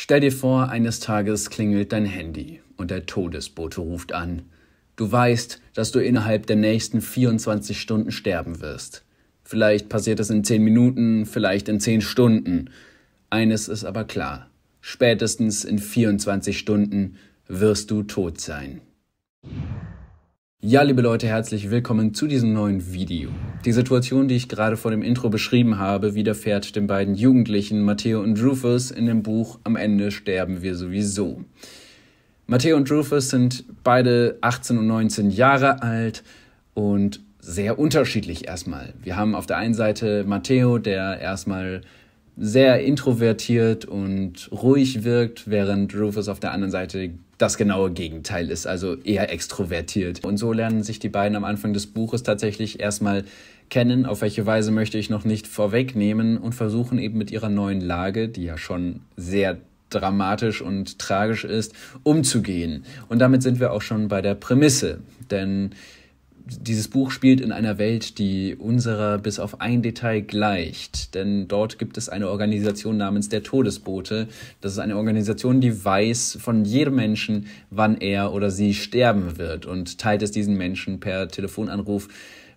Stell dir vor, eines Tages klingelt dein Handy und der Todesbote ruft an. Du weißt, dass du innerhalb der nächsten 24 Stunden sterben wirst. Vielleicht passiert es in 10 Minuten, vielleicht in 10 Stunden. Eines ist aber klar. Spätestens in 24 Stunden wirst du tot sein. Ja, liebe Leute, herzlich willkommen zu diesem neuen Video. Die Situation, die ich gerade vor dem Intro beschrieben habe, widerfährt den beiden Jugendlichen Matteo und Rufus in dem Buch Am Ende sterben wir sowieso. Matteo und Rufus sind beide 18 und 19 Jahre alt und sehr unterschiedlich erstmal. Wir haben auf der einen Seite Matteo, der erstmal sehr introvertiert und ruhig wirkt, während Rufus auf der anderen Seite das genaue Gegenteil ist, also eher extrovertiert. Und so lernen sich die beiden am Anfang des Buches tatsächlich erstmal kennen, auf welche Weise möchte ich noch nicht vorwegnehmen und versuchen eben mit ihrer neuen Lage, die ja schon sehr dramatisch und tragisch ist, umzugehen. Und damit sind wir auch schon bei der Prämisse, denn dieses Buch spielt in einer Welt, die unserer bis auf ein Detail gleicht. Denn dort gibt es eine Organisation namens der Todesbote. Das ist eine Organisation, die weiß von jedem Menschen, wann er oder sie sterben wird und teilt es diesen Menschen per Telefonanruf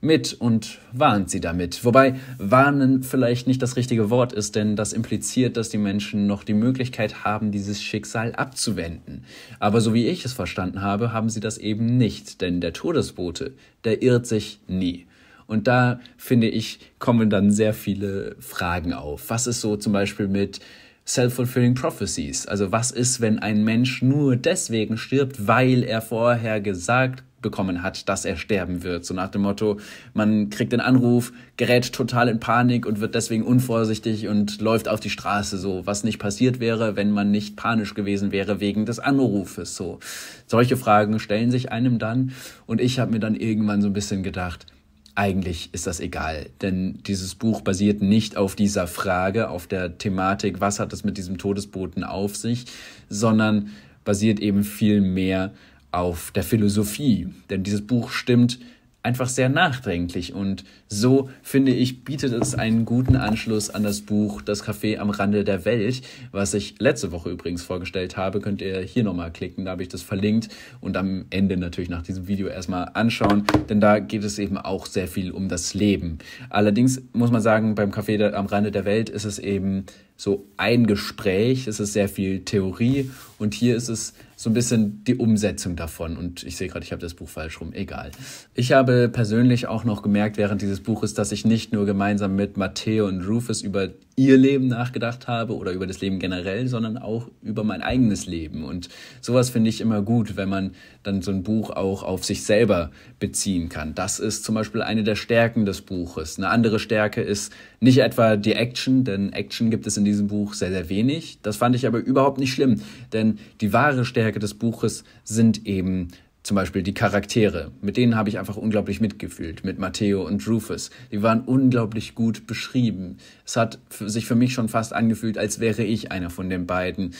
mit und warnt sie damit. Wobei warnen vielleicht nicht das richtige Wort ist, denn das impliziert, dass die Menschen noch die Möglichkeit haben, dieses Schicksal abzuwenden. Aber so wie ich es verstanden habe, haben sie das eben nicht, denn der Todesbote der irrt sich nie. Und da finde ich, kommen dann sehr viele Fragen auf. Was ist so zum Beispiel mit Self-Fulfilling Prophecies? Also was ist, wenn ein Mensch nur deswegen stirbt, weil er vorher gesagt bekommen hat, dass er sterben wird. So nach dem Motto, man kriegt den Anruf, gerät total in Panik und wird deswegen unvorsichtig und läuft auf die Straße so, was nicht passiert wäre, wenn man nicht panisch gewesen wäre wegen des Anrufes so. Solche Fragen stellen sich einem dann und ich habe mir dann irgendwann so ein bisschen gedacht, eigentlich ist das egal, denn dieses Buch basiert nicht auf dieser Frage, auf der Thematik, was hat es mit diesem Todesboten auf sich, sondern basiert eben viel mehr auf der Philosophie, denn dieses Buch stimmt einfach sehr nachdenklich und so finde ich bietet es einen guten Anschluss an das Buch Das Café am Rande der Welt, was ich letzte Woche übrigens vorgestellt habe, könnt ihr hier nochmal klicken, da habe ich das verlinkt und am Ende natürlich nach diesem Video erstmal anschauen, denn da geht es eben auch sehr viel um das Leben. Allerdings muss man sagen, beim Café am Rande der Welt ist es eben so ein Gespräch, es ist sehr viel Theorie und hier ist es so ein bisschen die Umsetzung davon. Und ich sehe gerade, ich habe das Buch falsch rum, egal. Ich habe persönlich auch noch gemerkt während dieses Buches, dass ich nicht nur gemeinsam mit Matteo und Rufus über ihr Leben nachgedacht habe oder über das Leben generell, sondern auch über mein eigenes Leben. Und sowas finde ich immer gut, wenn man dann so ein Buch auch auf sich selber beziehen kann. Das ist zum Beispiel eine der Stärken des Buches. Eine andere Stärke ist nicht etwa die Action, denn Action gibt es in diesem Buch sehr, sehr wenig. Das fand ich aber überhaupt nicht schlimm, denn die wahre Stärke des Buches sind eben zum Beispiel die Charaktere, mit denen habe ich einfach unglaublich mitgefühlt, mit Matteo und Rufus. Die waren unglaublich gut beschrieben. Es hat sich für mich schon fast angefühlt, als wäre ich einer von den beiden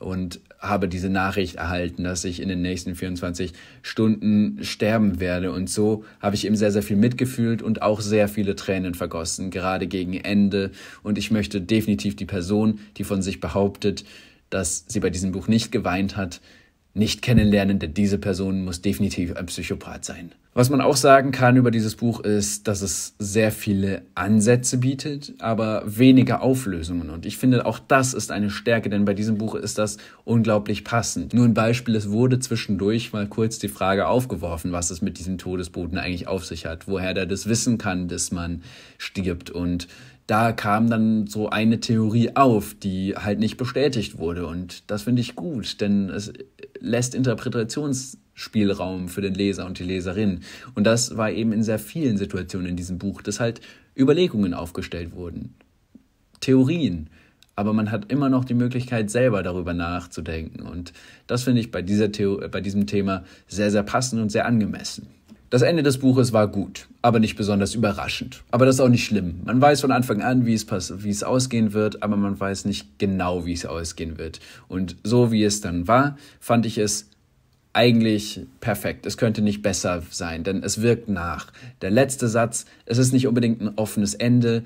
und habe diese Nachricht erhalten, dass ich in den nächsten 24 Stunden sterben werde. Und so habe ich ihm sehr, sehr viel mitgefühlt und auch sehr viele Tränen vergossen, gerade gegen Ende. Und ich möchte definitiv die Person, die von sich behauptet, dass sie bei diesem Buch nicht geweint hat, nicht kennenlernen, denn diese Person muss definitiv ein Psychopath sein. Was man auch sagen kann über dieses Buch ist, dass es sehr viele Ansätze bietet, aber weniger Auflösungen. Und ich finde, auch das ist eine Stärke, denn bei diesem Buch ist das unglaublich passend. Nur ein Beispiel, es wurde zwischendurch mal kurz die Frage aufgeworfen, was es mit diesem Todesboten eigentlich auf sich hat, woher der das wissen kann, dass man stirbt. Und da kam dann so eine Theorie auf, die halt nicht bestätigt wurde. Und das finde ich gut, denn es lässt Interpretations Spielraum für den Leser und die Leserin. Und das war eben in sehr vielen Situationen in diesem Buch, dass halt Überlegungen aufgestellt wurden, Theorien, aber man hat immer noch die Möglichkeit, selber darüber nachzudenken. Und das finde ich bei, dieser bei diesem Thema sehr, sehr passend und sehr angemessen. Das Ende des Buches war gut, aber nicht besonders überraschend. Aber das ist auch nicht schlimm. Man weiß von Anfang an, wie es, wie es ausgehen wird, aber man weiß nicht genau, wie es ausgehen wird. Und so wie es dann war, fand ich es eigentlich perfekt. Es könnte nicht besser sein, denn es wirkt nach. Der letzte Satz, es ist nicht unbedingt ein offenes Ende,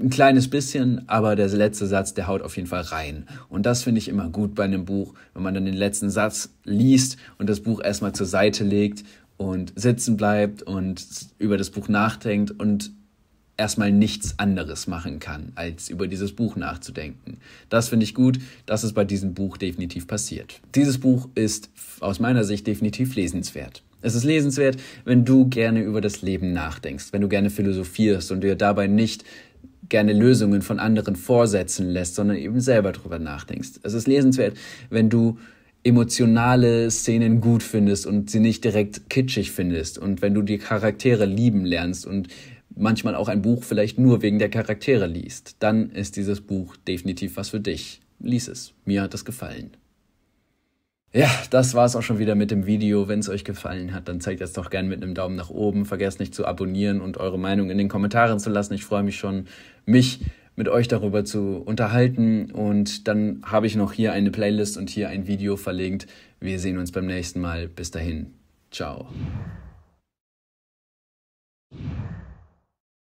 ein kleines bisschen, aber der letzte Satz, der haut auf jeden Fall rein. Und das finde ich immer gut bei einem Buch, wenn man dann den letzten Satz liest und das Buch erstmal zur Seite legt und sitzen bleibt und über das Buch nachdenkt und erstmal nichts anderes machen kann, als über dieses Buch nachzudenken. Das finde ich gut, dass es bei diesem Buch definitiv passiert. Dieses Buch ist aus meiner Sicht definitiv lesenswert. Es ist lesenswert, wenn du gerne über das Leben nachdenkst, wenn du gerne philosophierst und dir dabei nicht gerne Lösungen von anderen vorsetzen lässt, sondern eben selber darüber nachdenkst. Es ist lesenswert, wenn du emotionale Szenen gut findest und sie nicht direkt kitschig findest und wenn du die Charaktere lieben lernst und manchmal auch ein Buch vielleicht nur wegen der Charaktere liest, dann ist dieses Buch definitiv was für dich. Lies es. Mir hat es gefallen. Ja, das war es auch schon wieder mit dem Video. Wenn es euch gefallen hat, dann zeigt es doch gerne mit einem Daumen nach oben. Vergesst nicht zu abonnieren und eure Meinung in den Kommentaren zu lassen. Ich freue mich schon, mich mit euch darüber zu unterhalten. Und dann habe ich noch hier eine Playlist und hier ein Video verlinkt. Wir sehen uns beim nächsten Mal. Bis dahin. Ciao.